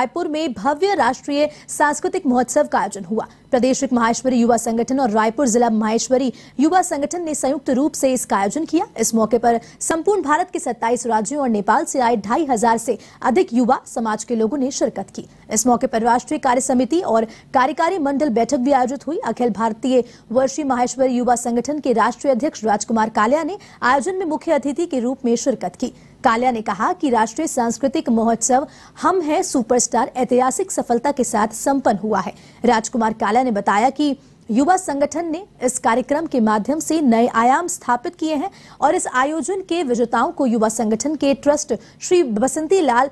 रायपुर में भव्य राष्ट्रीय सांस्कृतिक महोत्सव का आयोजन हुआ प्रदेश माहेश्वरी युवा संगठन और रायपुर जिला माहेश्वरी युवा संगठन ने संयुक्त रूप से इसका आयोजन किया इस मौके पर संपूर्ण भारत के 27 राज्यों और नेपाल से आए ढाई हजार से अधिक युवा समाज के लोगों ने शिरकत की इस मौके पर राष्ट्रीय कार्य समिति और कार्यकारी मंडल बैठक भी आयोजित हुई अखिल भारतीय वर्षीय माहेश्वरी युवा संगठन के राष्ट्रीय अध्यक्ष राजकुमार कालिया ने आयोजन में मुख्य अतिथि के रूप में शिरकत की कालिया ने कहा कि राष्ट्रीय सांस्कृतिक महोत्सव हम है सुपरस्टार ऐतिहासिक सफलता के साथ संपन्न हुआ है राजकुमार कालिया ने बताया कि युवा संगठन ने इस कार्यक्रम के माध्यम से नए आयाम स्थापित किए हैं और इस आयोजन के विजेताओं को युवा संगठन के ट्रस्ट श्री बसंती लाल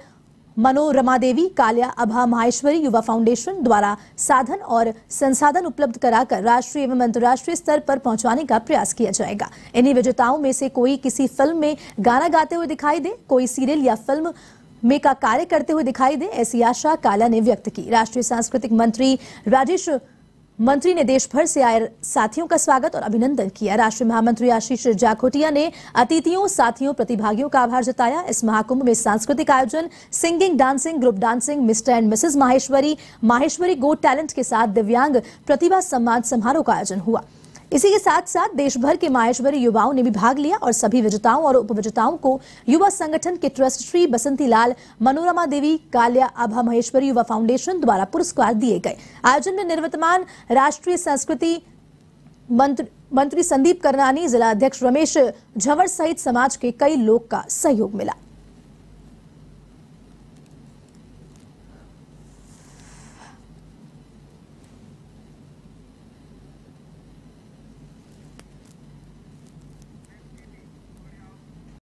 मनोरमा देवी काल्या अभा माहेश्वरी युवा फाउंडेशन द्वारा साधन और संसाधन उपलब्ध कराकर राष्ट्रीय एवं अंतर्राष्ट्रीय स्तर पर पहुंचाने का प्रयास किया जाएगा इन्हीं विजेताओं में से कोई किसी फिल्म में गाना गाते हुए दिखाई दे कोई सीरियल या फिल्म में का कार्य करते हुए दिखाई दे ऐसी आशा काला ने व्यक्त की राष्ट्रीय सांस्कृतिक मंत्री राजेश मंत्री ने देश भर से आए साथियों का स्वागत और अभिनंदन किया राष्ट्रीय महामंत्री आशीष जाखोटिया ने अतिथियों साथियों प्रतिभागियों का आभार जताया इस महाकुंभ में सांस्कृतिक आयोजन singing dancing group dancing Mr and Mrs Maheshwari Maheshwari go talent के साथ दिव्यांग प्रतिभा सम्मान समारोह का आयोजन हुआ इसी के साथ साथ देश भर के माहेश्वरी युवाओं ने भी भाग लिया और सभी विजेताओं और उपविजेताओं को युवा संगठन के ट्रस्ट श्री बसंती लाल मनोरमा देवी काल्या आभा महेश्वरी युवा फाउंडेशन द्वारा पुरस्कार दिए गए आयोजन में निवर्तमान राष्ट्रीय संस्कृति मंत्र, मंत्री संदीप करनानी जिला अध्यक्ष रमेश झवर सहित समाज के कई लोग का सहयोग मिला